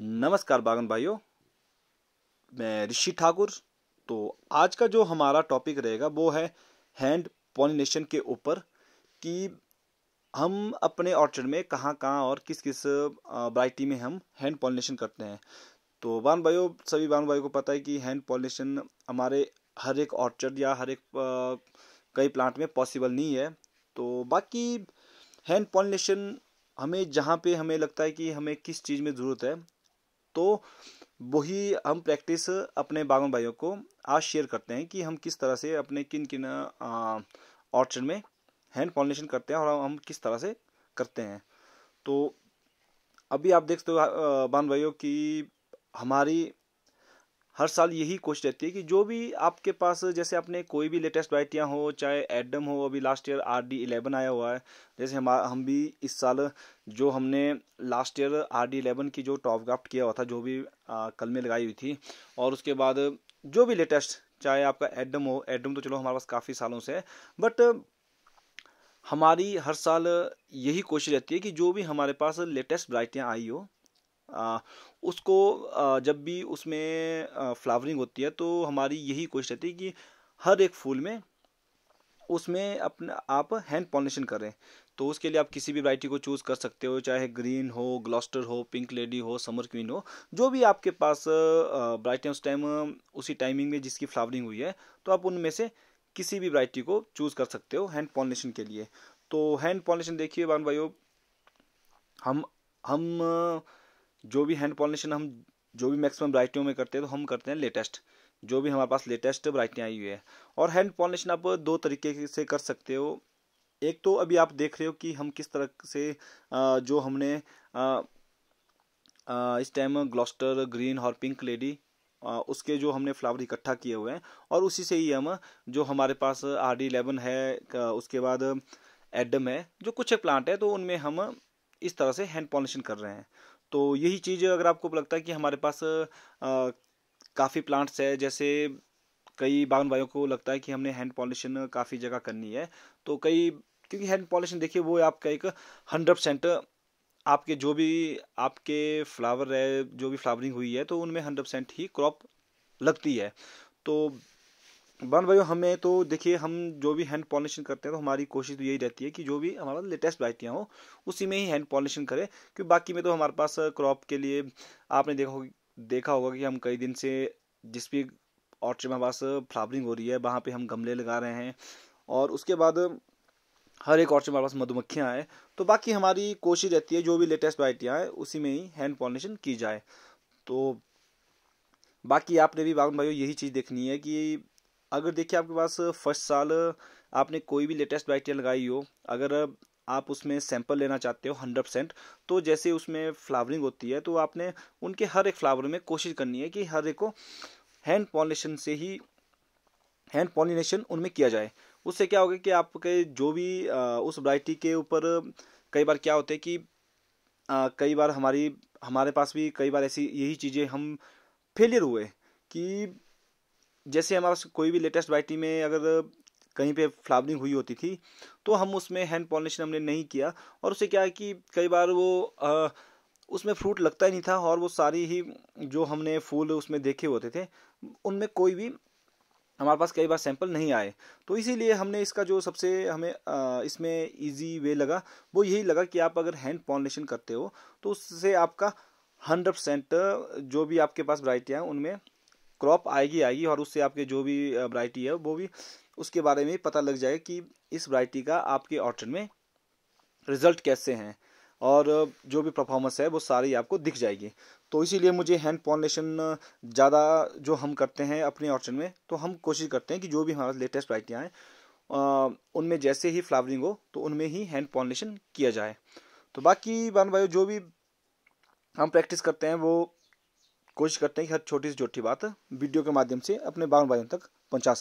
नमस्कार बागन भाइयों मैं ऋषि ठाकुर तो आज का जो हमारा टॉपिक रहेगा वो है हैंड पॉलिनेशन के ऊपर कि हम अपने ऑर्चर्ड में कहाँ कहाँ और किस किस वराइटी में हम हैंड पॉलिनेशन करते हैं तो बान भाइयों सभी बान भाइयों को पता है कि हैंड पॉलिनेशन हमारे हर एक ऑर्चर्ड या हर एक कई प्लांट में पॉसिबल नहीं है तो बाकी हैंड पॉलिनेशन हमें जहाँ पे हमें लगता है कि हमें किस चीज़ में ज़रूरत है तो वही हम प्रैक्टिस अपने बागवान भाइयों को आज शेयर करते हैं कि हम किस तरह से अपने किन किन ऑर्चर्ड में हैंड पॉलिनेशन करते हैं और हम किस तरह से करते हैं तो अभी आप देख सकते हो बान भाइयों की हमारी हर साल यही कोशिश रहती है कि जो भी आपके पास जैसे आपने कोई भी लेटेस्ट वराइटियाँ हो चाहे एडम हो अभी last year R D eleven आया हुआ है जैसे हम हम भी इस साल जो हमने last year R D eleven की जो टॉप ग्राफ्ट किया हुआ था जो भी आ, कल में लगाई हुई थी और उसके बाद जो भी लेटेस्ट चाहे आपका एडम हो एडम तो चलो हमारे पास काफ़ी सालों से है बट हमारी हर साल यही कोशिश रहती है कि जो भी हमारे पास लेटेस्ट वराइटियाँ आई हो उसको जब भी उसमें फ्लावरिंग होती है तो हमारी यही कोशिश रहती है कि हर एक फूल में उसमें अपने आप हैंड पॉलिनेशन करें तो उसके लिए आप किसी भी वराइटी को चूज़ कर सकते हो चाहे ग्रीन हो ग्लॉस्टर हो पिंक लेडी हो समर क्वीन हो जो भी आपके पास ब्राइट उस टाइम उसी टाइमिंग में जिसकी फ्लावरिंग हुई है तो आप उनमें से किसी भी वरायटी को चूज़ कर सकते हो हैंड पॉलिनेशन के लिए तो हैंड पॉलिनेशन देखिए बान भाइयों हम हम जो भी हैंड पॉलिनेशन हम जो भी मैक्सिमम ब्राइटियों में करते हैं तो हम करते हैं लेटेस्ट जो भी हमारे पास लेटेस्ट ब्राइटियाँ आई हुई है और हैंड पॉलिनेशन आप दो तरीके से कर सकते हो एक तो अभी आप देख रहे हो कि हम किस तरह से जो हमने इस टाइम ग्लॉस्टर ग्रीन और पिंक लेडी उसके जो हमने फ्लावर इकट्ठा किए हुए हैं और उसी से ही हम जो हमारे पास आर डी इलेवन है उसके बाद एडम है जो कुछ एक प्लांट है तो उनमें हम इस तरह से हैंड पॉलिशन कर रहे हैं तो यही चीज़ अगर आपको लगता है कि हमारे पास काफ़ी प्लांट्स है जैसे कई बागन भाइयों को लगता है कि हमने हैंड पॉलिशन काफ़ी जगह करनी है तो कई क्योंकि हैंड पॉलिशन देखिए वो आपका एक हंड्रेड परसेंट आपके जो भी आपके फ्लावर है जो भी फ्लावरिंग हुई है तो उनमें हंड्रेड परसेंट ही क्रॉप लगती है तो बन भाई हमें तो देखिए हम जो भी हैंड पॉलिशिंग करते हैं तो हमारी कोशिश तो यही रहती है कि जो भी हमारा लेटेस्ट बाइटियाँ हो उसी में ही हैंड पॉलिशन करें क्योंकि बाकी में तो हमारे पास क्रॉप के लिए आपने देखा देखा होगा कि हम कई दिन से जिस भी ऑर्चर में हमारे पास फ्लावरिंग हो रही है वहाँ पे हम गमले लगा रहे हैं और उसके बाद हर एक ऑर्चर हमारे पास मधुमक्खियाँ आए तो बाकी हमारी कोशिश रहती है जो भी लेटेस्ट वरायटियाँ हैं उसी में ही हैंड पॉलिशन की जाए तो बाकी आपने भी बागन भाइयों यही चीज़ देखनी है कि अगर देखिए आपके पास फर्स्ट साल आपने कोई भी लेटेस्ट बैक्टीरिया लगाई हो अगर आप उसमें सैंपल लेना चाहते हो हंड्रेड परसेंट तो जैसे उसमें फ्लावरिंग होती है तो आपने उनके हर एक फ्लावर में कोशिश करनी है कि हर एक को हैंड पॉलिनेशन से ही हैंड पॉलिनेशन उनमें किया जाए उससे क्या होगा कि आपके जो भी आ, उस वरायटी के ऊपर कई बार क्या होते हैं कि आ, कई बार हमारी हमारे पास भी कई बार ऐसी यही चीज़ें हम फेलियर हुए कि जैसे हमारा कोई भी लेटेस्ट वाइटी में अगर कहीं पे फ्लावरिंग हुई होती थी तो हम उसमें हैंड पॉलिनेशन हमने नहीं किया और उससे क्या है कि कई बार वो आ, उसमें फ्रूट लगता ही नहीं था और वो सारी ही जो हमने फूल उसमें देखे होते थे उनमें कोई भी हमारे पास कई बार सैंपल नहीं आए तो इसीलिए हमने इसका जो सबसे हमें आ, इसमें इजी वे लगा वो यही लगा कि आप अगर हैंड पॉलिनेशन करते हो तो उससे आपका हंड्रेड परसेंट जो भी आपके पास वराइटियाँ उनमें क्रॉप आएगी आएगी और उससे आपके जो भी वरायटी है वो भी उसके बारे में पता लग जाएगा कि इस वरायटी का आपके ऑर्चर्ड में रिजल्ट कैसे हैं और जो भी परफॉर्मेंस है वो सारी आपको दिख जाएगी तो इसीलिए मुझे हैंड पॉलिनेशन ज़्यादा जो हम करते हैं अपने ऑर्चन में तो हम कोशिश करते हैं कि जो भी हमारे लेटेस्ट वरायटियाँ हैं उनमें जैसे ही फ्लावरिंग हो तो उनमें ही हैंड पॉलिनेशन किया जाए तो बाकी वन भाई जो भी हम प्रैक्टिस करते हैं वो कोशिश करते हैं कि हर छोटी से छोटी बात वीडियो के माध्यम से अपने बागवानों तक पहुँचा